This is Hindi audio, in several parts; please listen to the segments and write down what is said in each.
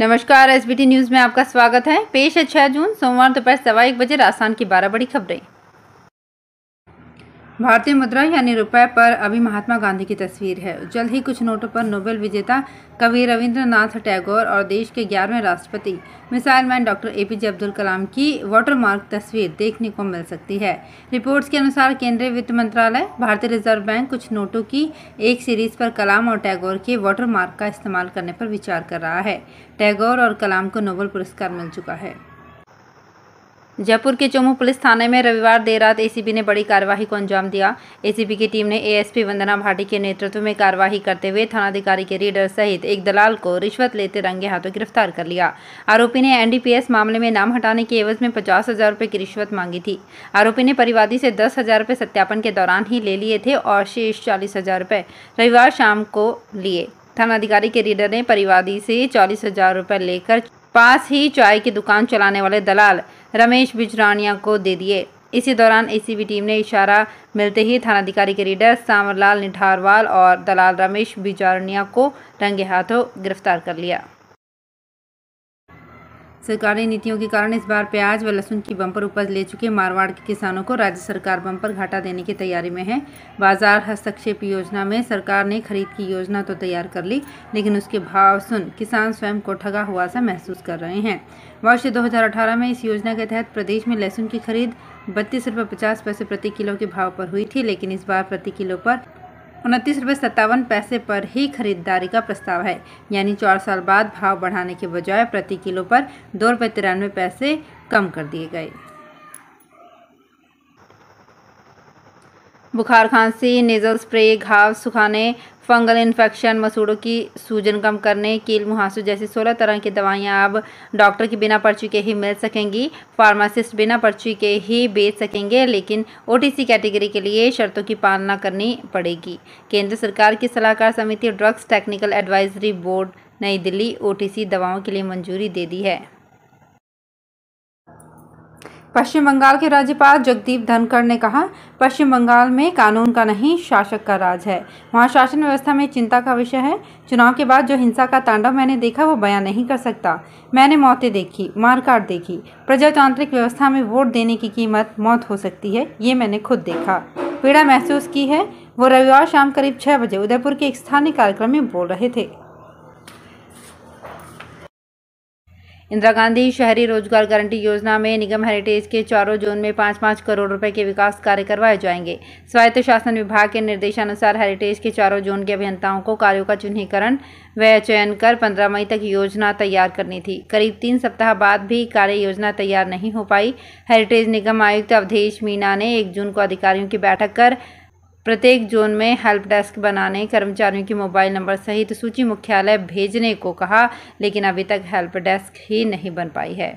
नमस्कार एस न्यूज़ में आपका स्वागत है पेश है छः जून सोमवार दोपहर सवा एक बजे राजस्थान की बारह बड़ी खबरें भारतीय मुद्रा यानी रुपए पर अभी महात्मा गांधी की तस्वीर है जल्द ही कुछ नोटों पर नोबेल विजेता कवि रविंद्रनाथ टैगोर और देश के ग्यारहवें राष्ट्रपति missile man doctor A P J Abdul Kalam की वाटरमार्क तस्वीर देखने को मिल सकती है रिपोर्ट्स के अनुसार केंद्रीय वित्त मंत्रालय भारतीय रिजर्व बैंक कुछ नोटों की एक सीरीज पर कलाम और टैगोर के वाटरमार्क का इस्तेमाल करने पर विचार कर रहा है टैगोर और कलाम को नोबेल पुरस्कार मिल चुका है जयपुर के चमू पुलिस थाने में रविवार देर रात एसीबी ने बड़ी कार्यवाही को अंजाम दिया एसीबी की टीम ने एएसपी वंदना भाटी के नेतृत्व में कार्यवाही करते हुए थानाधिकारी के रीडर सहित एक दलाल को रिश्वत लेते रंगे हाथों गिरफ्तार कर लिया आरोपी ने एनडीपीएस मामले में नाम हटाने के एवज में पचास हजार रुपये की रिश्वत मांगी थी आरोपी ने परिवादी से दस हजार रुपये सत्यापन के दौरान ही ले लिए थे और शेष चालीस हजार रुपये रविवार शाम को लिए थानाधिकारी के रीडर ने परिवादी से चालीस हजार रुपये लेकर पास ही चाय की दुकान चलाने वाले दलाल रमेश बिजरानिया को दे दिए इसी दौरान एसीबी टीम ने इशारा मिलते ही थानाधिकारी के रीडर सांवरलाल निठारवाल और दलाल रमेश बिजारनिया को रंगे हाथों गिरफ्तार कर लिया सरकारी नीतियों के कारण इस बार प्याज व लहसुन की बम्पर उपज ले चुके मारवाड़ के किसानों को राज्य सरकार बम्पर घाटा देने की तैयारी में है बाजार हस्तक्षेप योजना में सरकार ने खरीद की योजना तो तैयार कर ली लेकिन उसके भाव सुन किसान स्वयं को ठगा हुआ सा महसूस कर रहे हैं वर्ष दो में इस योजना के तहत प्रदेश में लहसुन की खरीद बत्तीस रुपये पचास पैसे प्रति किलो के भाव पर हुई थी लेकिन इस बार प्रति किलो पर उनतीस रुपये सत्तावन पैसे पर ही खरीदारी का प्रस्ताव है यानी चार साल बाद भाव बढ़ाने के बजाय प्रति किलो पर दो रुपये तिरानवे पैसे कम कर दिए गए बुखार खांसी नेजल स्प्रे घाव सुखाने फंगल इन्फेक्शन मसूड़ों की सूजन कम करने कील मुहासू जैसी सोलह तरह की दवाइयाँ अब डॉक्टर के बिना पर्ची के ही मिल सकेंगी फार्मासिस्ट बिना पर्ची के ही बेच सकेंगे लेकिन ओ कैटेगरी के लिए शर्तों की पालना करनी पड़ेगी केंद्र सरकार की सलाहकार समिति ड्रग्स टेक्निकल एडवाइजरी बोर्ड नई दिल्ली ओ दवाओं के लिए मंजूरी दे दी है पश्चिम बंगाल के राज्यपाल जगदीप धनखड़ ने कहा पश्चिम बंगाल में कानून का नहीं शासक का राज है वहाँ शासन व्यवस्था में चिंता का विषय है चुनाव के बाद जो हिंसा का तांडव मैंने देखा वो बयां नहीं कर सकता मैंने मौतें देखी मारकाट देखी प्रजातांत्रिक व्यवस्था में वोट देने की कीमत मौत हो सकती है ये मैंने खुद देखा पीड़ा महसूस की है वो रविवार शाम करीब छः बजे उदयपुर के एक स्थानीय कार्यक्रम में बोल रहे थे इंदिरा गांधी शहरी रोजगार गारंटी योजना में निगम हेरिटेज के चारों जोन में पाँच पाँच करोड़ रुपए के विकास कार्य करवाए जाएंगे स्वायत्त शासन विभाग के निर्देशानुसार हेरिटेज के चारों जोन के अभियंताओं को कार्यों का चिन्हीकरण व चयन कर पंद्रह मई तक योजना तैयार करनी थी करीब तीन सप्ताह बाद भी कार्य योजना तैयार नहीं हो पाई हेरिटेज निगम आयुक्त अवधेश मीणा ने एक जून को अधिकारियों की बैठक कर प्रत्येक जोन में हेल्प डेस्क बनाने कर्मचारियों के मोबाइल नंबर सहित सूची मुख्यालय भेजने को कहा लेकिन अभी तक हेल्प डेस्क ही नहीं बन पाई है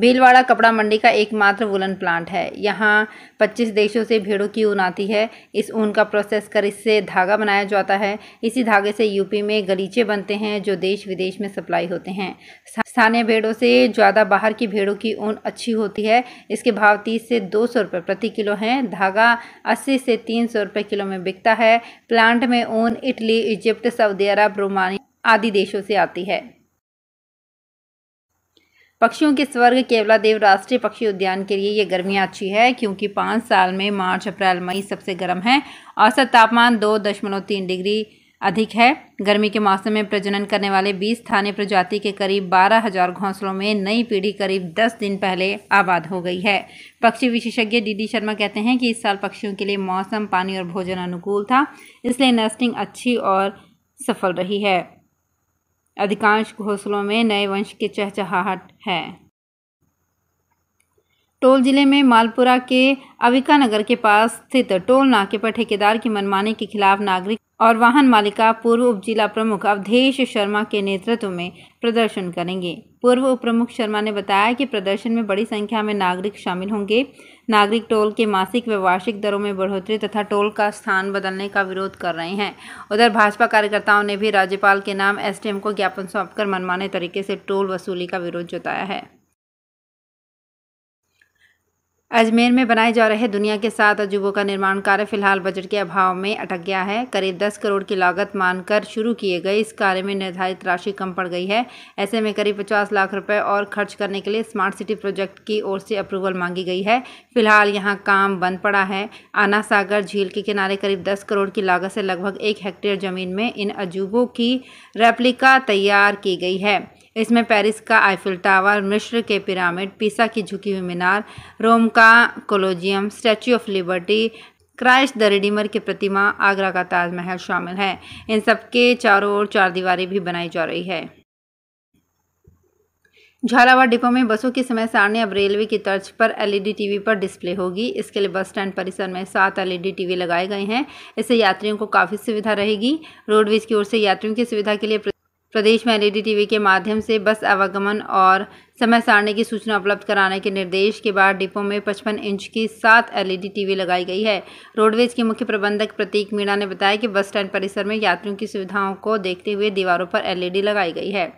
भीलवाड़ा कपड़ा मंडी का एकमात्र वुलन प्लांट है यहाँ 25 देशों से भेड़ों की ऊन आती है इस ऊन का प्रोसेस कर इससे धागा बनाया जाता है इसी धागे से यूपी में गलीचे बनते हैं जो देश विदेश में सप्लाई होते हैं स्थानीय भेड़ों से ज़्यादा बाहर की भेड़ों की ऊन अच्छी होती है इसके भाव तीस से दो सौ रुपये प्रति किलो हैं धागा अस्सी से तीन सौ रुपये किलो में बिकता है प्लांट में ऊन Italy Egypt Saudi Arab Romania आदि देशों से आती है पक्षियों के स्वर्ग केवलादेव राष्ट्रीय पक्षी उद्यान के लिए ये गर्मियाँ अच्छी है क्योंकि पाँच साल में मार्च अप्रैल मई सबसे गर्म है औसत तापमान दो दशमलव तीन डिग्री अधिक है गर्मी के मौसम में प्रजनन करने वाले बीस थाने प्रजाति के करीब बारह हजार घोंसलों में नई पीढ़ी करीब दस दिन पहले आबाद हो गई है पक्षी विशेषज्ञ डीडी शर्मा कहते हैं कि इस साल पक्षियों के लिए मौसम पानी और भोजन अनुकूल था इसलिए नेस्टिंग अच्छी और सफल रही है अधिकांश घोंसलों में नए वंश की चहचहाहट है टोल जिले में मालपुरा के अविका नगर के पास स्थित टोल नाके पर ठेकेदार की मनमानी के खिलाफ नागरिक और वाहन मालिका पूर्व उप जिला प्रमुख अवधेश शर्मा के नेतृत्व में प्रदर्शन करेंगे पूर्व उप प्रमुख शर्मा ने बताया कि प्रदर्शन में बड़ी संख्या में नागरिक शामिल होंगे नागरिक टोल के मासिक व वार्षिक दरों में बढ़ोतरी तथा टोल का स्थान बदलने का विरोध कर रहे हैं उधर भाजपा कार्यकर्ताओं ने भी राज्यपाल के नाम एस को ज्ञापन सौंपकर मनमाने तरीके से टोल वसूली का विरोध जताया है अजमेर में बनाए जा रहे दुनिया के सात अजूबों का निर्माण कार्य फिलहाल बजट के अभाव में अटक गया है करीब 10 करोड़ की लागत मानकर शुरू किए गए इस कार्य में निर्धारित राशि कम पड़ गई है ऐसे में करीब 50 लाख रुपए और खर्च करने के लिए स्मार्ट सिटी प्रोजेक्ट की ओर से अप्रूवल मांगी गई है फिलहाल यहाँ काम बंद पड़ा है आना सागर झील के किनारे करीब दस करोड़ की लागत से लगभग एक हेक्टेयर ज़मीन में इन अजूबों की रेप्लिका तैयार की गई है इसमें पेरिस का आइफिल टावर मिश्र के पिरामिड पीसा की झुकी हुई मीनार रोम का Colosseum statue of liberty Christ the Redeemer की प्रतिमा आगरा का ताजमहल शामिल है इन सब के चारों ओर चार दीवारी भी बनाई जा रही है झालावाड़ डिपो में बसों की समय सारणी अब रेलवे की तर्ज पर एलईडी टीवी पर डिस्प्ले होगी इसके लिए बस स्टैंड परिसर में सात एलईडी टीवी लगाए गए हैं इससे यात्रियों को काफ़ी सुविधा रहेगी रोडवेज की ओर से यात्रियों की सुविधा के लिए प्रदेश में एलईडी टीवी के माध्यम से बस आवागमन और समय सारणी की सूचना उपलब्ध कराने के निर्देश के बाद डिपो में 55 इंच की सात एलईडी टीवी लगाई गई है रोडवेज के मुख्य प्रबंधक प्रतीक मीणा ने बताया कि बस स्टैंड परिसर में यात्रियों की सुविधाओं को देखते हुए दीवारों पर एलईडी लगाई गई है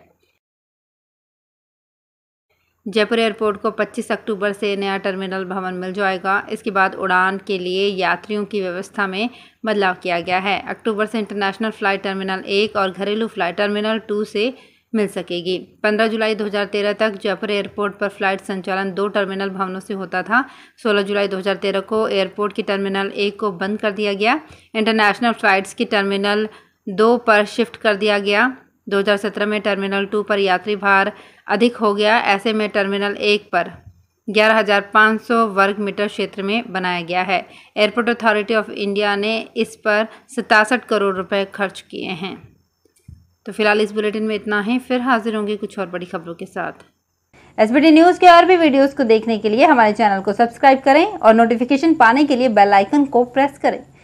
जयपुर एयरपोर्ट को 25 अक्टूबर से नया टर्मिनल भवन मिल जाएगा इसके बाद उड़ान के लिए यात्रियों की व्यवस्था में बदलाव किया गया है अक्टूबर से इंटरनेशनल फ्लाइट टर्मिनल एक और घरेलू फ्लाइट टर्मिनल टू से मिल सकेगी 15 जुलाई 2013 तक जयपुर एयरपोर्ट पर फ्लाइट संचालन दो टर्मिनल भवनों से होता था 16 जुलाई 2013 को एयरपोर्ट की टर्मिनल एक को बंद कर दिया गया इंटरनेशनल फ्लाइट्स की टर्मिनल दो पर शिफ्ट कर दिया गया 2017 में टर्मिनल टू पर यात्री भार अधिक हो गया ऐसे में टर्मिनल एक पर 11,500 वर्ग मीटर क्षेत्र में बनाया गया है एयरपोर्ट अथॉरिटी ऑफ इंडिया ने इस पर सतासठ करोड़ रुपए खर्च किए हैं तो फिलहाल इस बुलेटिन में इतना ही फिर हाजिर होंगे कुछ और बड़ी खबरों के साथ एस न्यूज़ के और भी वीडियोज को देखने के लिए हमारे चैनल को सब्सक्राइब करें और नोटिफिकेशन पाने के लिए बेलाइकन को प्रेस करें